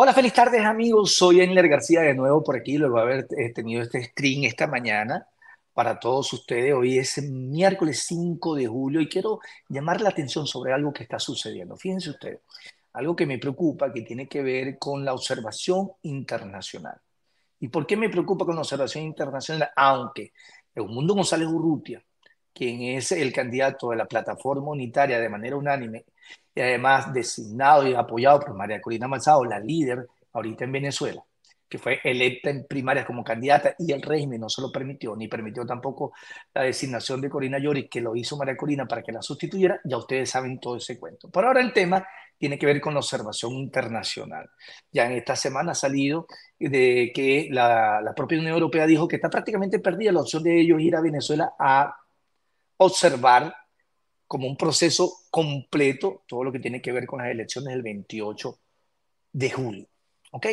Hola, feliz tardes amigos. Soy Enler García de nuevo por aquí. Luego a haber eh, tenido este stream esta mañana para todos ustedes. Hoy es miércoles 5 de julio y quiero llamar la atención sobre algo que está sucediendo. Fíjense ustedes, algo que me preocupa que tiene que ver con la observación internacional. ¿Y por qué me preocupa con la observación internacional? Aunque Mundo González Urrutia, quien es el candidato de la plataforma unitaria de manera unánime y además designado y apoyado por María Corina Machado, la líder ahorita en Venezuela, que fue electa en primarias como candidata y el régimen no se lo permitió, ni permitió tampoco la designación de Corina Lloris, que lo hizo María Corina para que la sustituyera, ya ustedes saben todo ese cuento. Por ahora el tema tiene que ver con la observación internacional. Ya en esta semana ha salido de que la, la propia Unión Europea dijo que está prácticamente perdida la opción de ellos ir a Venezuela a observar como un proceso completo, todo lo que tiene que ver con las elecciones del 28 de julio. ¿Ok?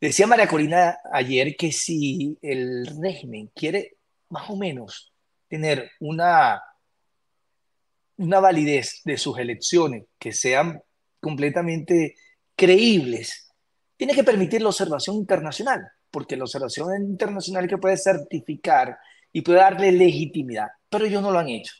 Decía María Corina ayer que si el régimen quiere más o menos tener una, una validez de sus elecciones que sean completamente creíbles, tiene que permitir la observación internacional, porque la observación internacional que puede certificar y puede darle legitimidad, pero ellos no lo han hecho.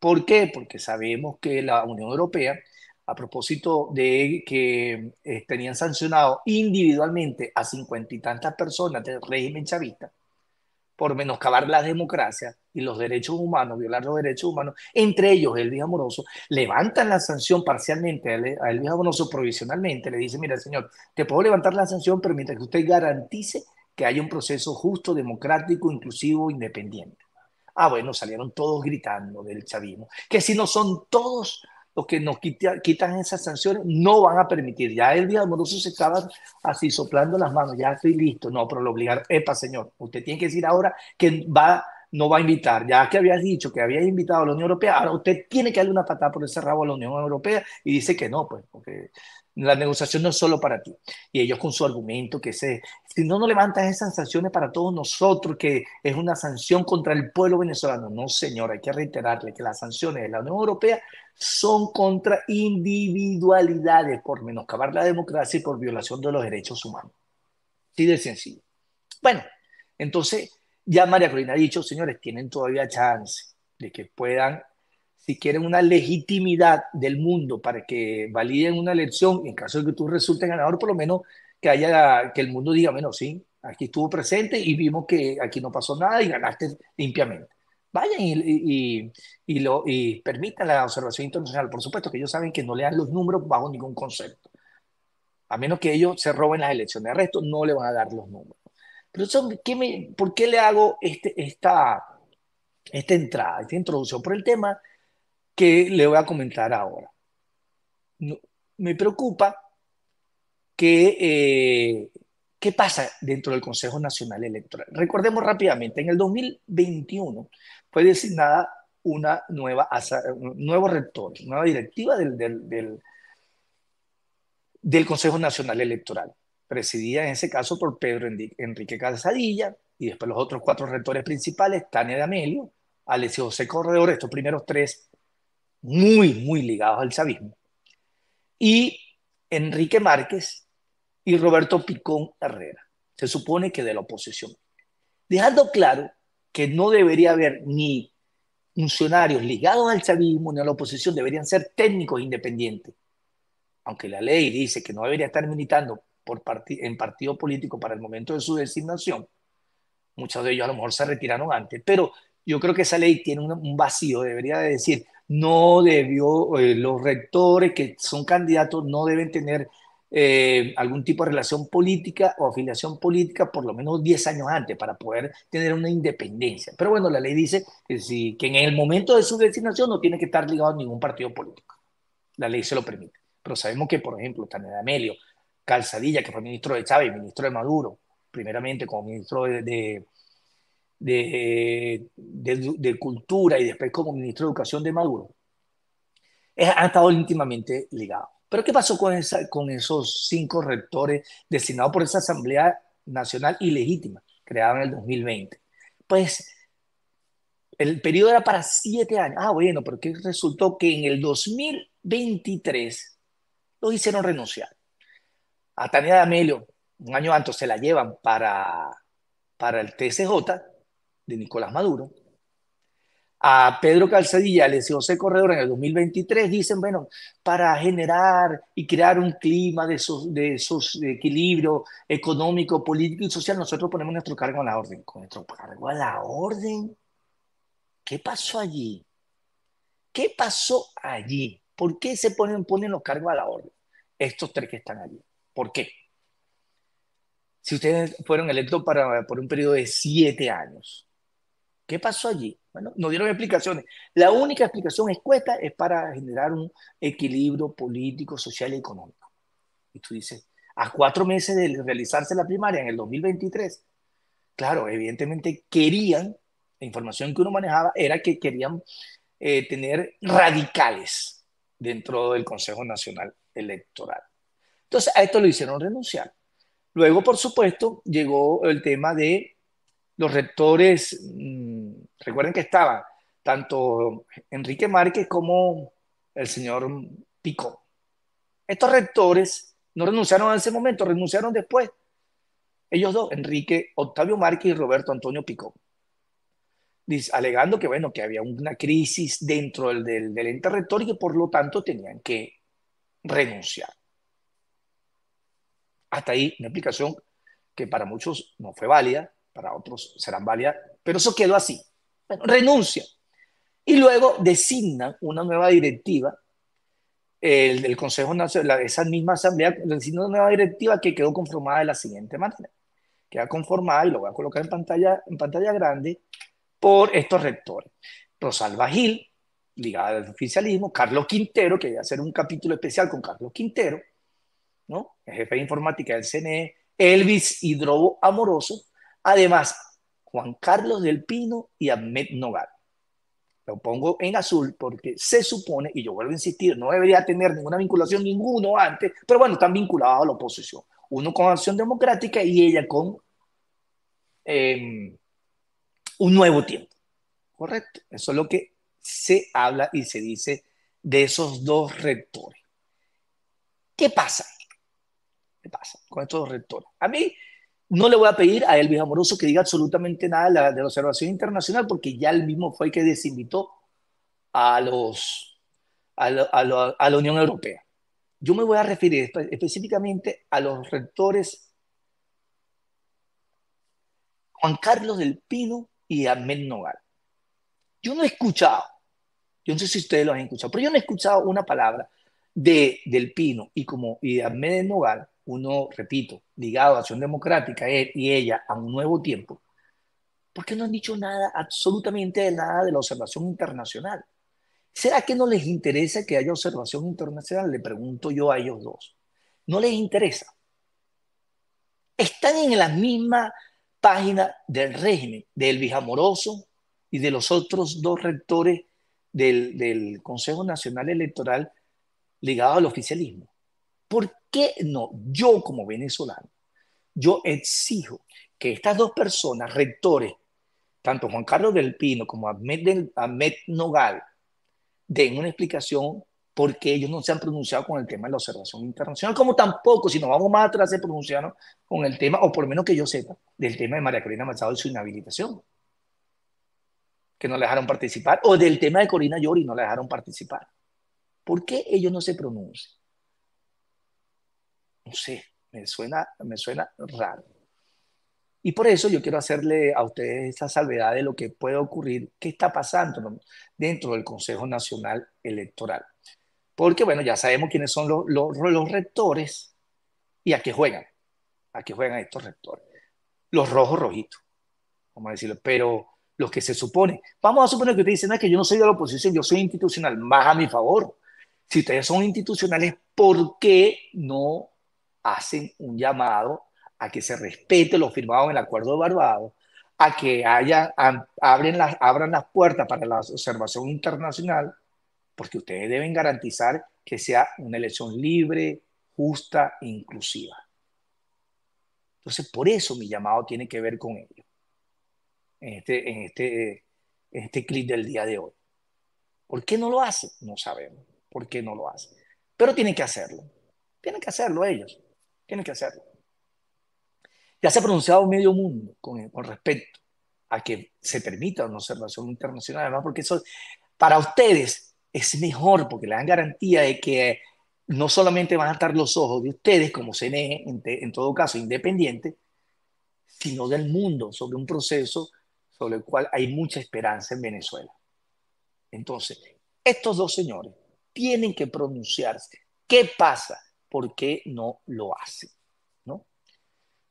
¿Por qué? Porque sabemos que la Unión Europea, a propósito de que eh, tenían sancionado individualmente a cincuenta y tantas personas del régimen chavista por menoscabar la democracia y los derechos humanos, violar los derechos humanos, entre ellos Elvis Amoroso, levantan la sanción parcialmente a Elvis Amoroso provisionalmente, le dice, mira señor, te puedo levantar la sanción, pero mientras que usted garantice que haya un proceso justo, democrático, inclusivo, independiente. Ah, bueno, salieron todos gritando del chavismo. Que si no son todos los que nos quitan esas sanciones, no van a permitir. Ya el día amoroso se estaban así soplando las manos, ya estoy listo. No, pero lo obligaron. Epa, señor, usted tiene que decir ahora que va no va a invitar. Ya que habías dicho que había invitado a la Unión Europea, ahora usted tiene que darle una patada por ese rabo a la Unión Europea y dice que no, pues, porque la negociación no es solo para ti. Y ellos con su argumento que se, si no, no levantan esas sanciones para todos nosotros, que es una sanción contra el pueblo venezolano. No, señor, hay que reiterarle que las sanciones de la Unión Europea son contra individualidades por menoscabar la democracia y por violación de los derechos humanos. Sí, de sencillo. Bueno, entonces ya María Corina ha dicho, señores, tienen todavía chance de que puedan si quieren una legitimidad del mundo para que validen una elección, en caso de que tú resultes ganador, por lo menos que haya que el mundo diga, bueno, sí, aquí estuvo presente y vimos que aquí no pasó nada y ganaste limpiamente. Vayan y, y, lo, y permitan la observación internacional. Por supuesto que ellos saben que no le dan los números bajo ningún concepto. A menos que ellos se roben las elecciones. de resto no le van a dar los números. Pero eso, ¿qué me, ¿por qué le hago este, esta, esta entrada, esta introducción? Por el tema que le voy a comentar ahora. me preocupa que, eh, qué pasa dentro del Consejo Nacional Electoral. Recordemos rápidamente, en el 2021 fue designada una nueva, un nuevo rector, nueva directiva del, del, del, Consejo Nacional Electoral, presidida en ese caso por Pedro Enrique Casadilla, y después los otros cuatro rectores principales, Tania de Amelio, Alexis José Corredor, estos primeros tres muy, muy ligados al chavismo, y Enrique Márquez y Roberto Picón Herrera, se supone que de la oposición, dejando claro que no debería haber ni funcionarios ligados al chavismo ni a la oposición, deberían ser técnicos independientes, aunque la ley dice que no debería estar militando por en partido político para el momento de su designación, muchos de ellos a lo mejor se retiraron antes, pero yo creo que esa ley tiene un, vacío, debería de decir, no debió, eh, los rectores que son candidatos no deben tener eh, algún tipo de relación política o afiliación política por lo menos 10 años antes para poder tener una independencia. Pero bueno, la ley dice que, si, que en el momento de su designación no tiene que estar ligado a ningún partido político. La ley se lo permite. Pero sabemos que, por ejemplo, también Amelio, Calzadilla, que fue ministro de Chávez, ministro de Maduro, primeramente como ministro de de, cultura y después como ministro de Educación de Maduro, es, han estado íntimamente ligados. Pero ¿qué pasó con, esa, con esos cinco rectores designados por esa Asamblea Nacional ilegítima creada en el 2020? Pues el periodo era para siete años. Ah, bueno, porque resultó que en el 2023 los hicieron renunciar. A Tania de Amelio, un año antes, se la llevan para, para el TCJ de Nicolás Maduro, a Pedro Calcedilla, al José Corredor en el 2023, dicen, bueno, para generar y crear un clima de, de, equilibrio económico, político y social, nosotros ponemos nuestro cargo a la orden. ¿Con nuestro cargo a la orden? ¿Qué pasó allí? ¿Qué pasó allí? ¿Por qué se ponen, ponen los cargos a la orden? Estos tres que están allí. ¿Por qué? Si ustedes fueron electos para, por un periodo de siete años, ¿Qué pasó allí? Bueno, no dieron explicaciones. La única explicación escueta es para generar un equilibrio político, social y económico. Y tú dices, a cuatro meses de realizarse la primaria en el 2023, claro, evidentemente querían, la información que uno manejaba era que querían eh, tener radicales dentro del Consejo Nacional Electoral. Entonces, a esto lo hicieron renunciar. Luego, por supuesto, llegó el tema de los rectores mm, Recuerden que estaba tanto Enrique Márquez como el señor Pico. Estos rectores no renunciaron en ese momento, renunciaron después. Ellos dos, Enrique Octavio Márquez y Roberto Antonio Pico. alegando que, bueno, que había una crisis dentro del, ente rector y que por lo tanto tenían que renunciar. Hasta ahí una explicación que para muchos no fue válida, para otros serán válida, pero eso quedó así renuncia. Y luego designa una nueva directiva, el, Consejo Nacional, esa misma asamblea, designa una nueva directiva que quedó conformada de la siguiente manera. Queda conformada, y lo voy a colocar en pantalla, en pantalla grande, por estos rectores. Rosalba Gil, ligada al oficialismo, Carlos Quintero, que voy a hacer un capítulo especial con Carlos Quintero, ¿no? jefe de informática del CNE, Elvis Hidrobo Amoroso, además Juan Carlos del Pino y Ahmed Nogal. Lo pongo en azul porque se supone, y yo vuelvo a insistir, no debería tener ninguna vinculación ninguno antes, pero bueno, están vinculados a la oposición. Uno con Acción Democrática y ella con em, un nuevo tiempo. Correcto. Eso es lo que se habla y se dice de esos dos rectores. ¿Qué pasa? ¿Qué pasa con estos dos rectores? A mí no le voy a pedir a Elvis Amoroso que diga absolutamente nada de la, observación internacional, porque ya él mismo fue el que desinvitó a, los, a, la Unión Europea. Yo me voy a referir específicamente a los rectores Juan Carlos del Pino y Ahmed Nogal. Yo no he escuchado, yo no sé si ustedes lo han escuchado, pero yo no he escuchado una palabra de del Pino y como y de Ahmed Nogal uno, repito, ligado a Acción Democrática, él e, y ella, a un nuevo tiempo, ¿por qué no han dicho nada, absolutamente nada, de la observación internacional? ¿Será que no les interesa que haya observación internacional? Le pregunto yo a ellos dos. No les interesa. Están en la misma página del régimen, del Vijamoroso y de los otros dos rectores del, Consejo Nacional Electoral ligado al oficialismo. ¿Por qué no? Yo como venezolano, yo exijo que estas dos personas, rectores, tanto Juan Carlos del Pino como Ahmed, Ahmed Nogal, den una explicación por qué ellos no se han pronunciado con el tema de la observación internacional, como tampoco, si nos vamos más atrás, se pronunciaron con el tema, o por lo menos que yo sepa, del tema de María Corina Machado y su inhabilitación, que no la dejaron participar, o del tema de Corina Llori no la dejaron participar. ¿Por qué ellos no se pronuncian? no sé, me suena, me suena raro. Y por eso yo quiero hacerle a ustedes esta salvedad de lo que puede ocurrir, qué está pasando dentro del Consejo Nacional Electoral. Porque, bueno, ya sabemos quiénes son los, los, rectores y a qué juegan, a qué juegan estos rectores. Los rojos rojitos, vamos a decirlo, pero los que se supone. Vamos a suponer que ustedes dicen, que yo no soy de la oposición, yo soy institucional, más a mi favor. Si ustedes son institucionales, ¿por qué no hacen un llamado a que se respete lo firmado en el Acuerdo de Barbados, a que haya, abren las, abran las puertas para la observación internacional, porque ustedes deben garantizar que sea una elección libre, justa e inclusiva. Entonces, por eso mi llamado tiene que ver con ellos en este, este, este clip del día de hoy. ¿Por qué no lo hacen? No sabemos por qué no lo hacen. Pero tienen que hacerlo. Tienen que hacerlo ellos. Tiene que hacerlo. Ya se ha pronunciado medio mundo con, con respecto a que se permita una observación internacional, además porque eso para ustedes es mejor, porque le dan garantía de que no solamente van a estar los ojos de ustedes como CNE, en todo caso independiente, sino del mundo, sobre un proceso sobre el cual hay mucha esperanza en Venezuela. Entonces, estos dos señores tienen que pronunciarse. ¿Qué pasa? por qué no lo hace. ¿no?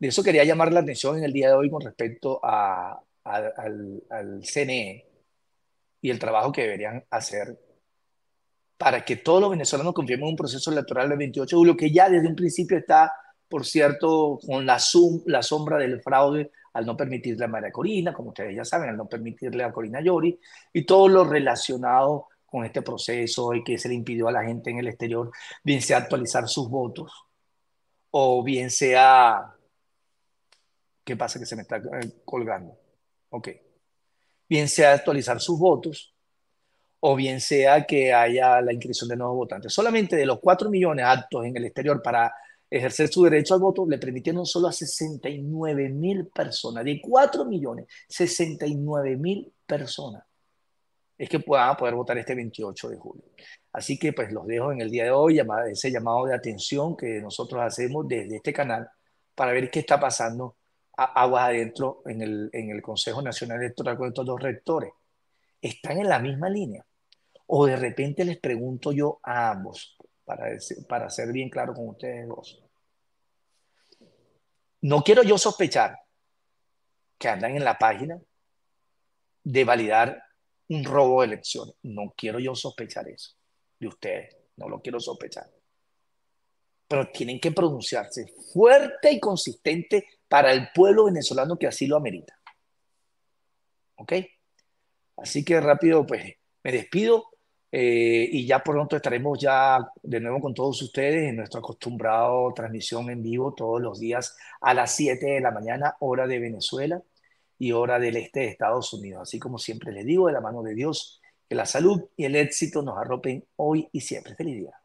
De eso quería llamar la atención en el día de hoy con respecto al, CNE y el trabajo que deberían hacer para que todos los venezolanos confiemos en un proceso electoral del 28 de julio, que ya desde un principio está, por cierto, con la, la sombra del fraude al no permitirle a María Corina, como ustedes ya saben, al no permitirle a Corina Llori, y todo lo relacionado con este proceso y que se le impidió a la gente en el exterior, bien sea actualizar sus votos o bien sea... ¿Qué pasa que se me está eh, colgando? Ok. Bien sea actualizar sus votos o bien sea que haya la inscripción de nuevos votantes. Solamente de los 4 millones actos en el exterior para ejercer su derecho al voto le permitieron solo a 69 mil personas, de 4 millones, 69 mil personas es que puedan poder votar este 28 de julio. Así que pues los dejo en el día de hoy, ese llamado de atención que nosotros hacemos desde este canal para ver qué está pasando aguas adentro en el, Consejo Nacional Electoral con estos dos rectores. ¿Están en la misma línea? O de repente les pregunto yo a ambos, para, para ser bien claro con ustedes dos. No quiero yo sospechar que andan en la página de validar un robo de elecciones. No quiero yo sospechar eso de ustedes, no lo quiero sospechar. Pero tienen que pronunciarse fuerte y consistente para el pueblo venezolano que así lo amerita. ¿Ok? Así que rápido, pues me despido eh, y ya pronto estaremos ya de nuevo con todos ustedes en nuestra acostumbrada transmisión en vivo todos los días a las 7 de la mañana, hora de Venezuela y hora del este de Estados Unidos. Así como siempre le digo, de la mano de Dios, que la salud y el éxito nos arropen hoy y siempre. Feliz día.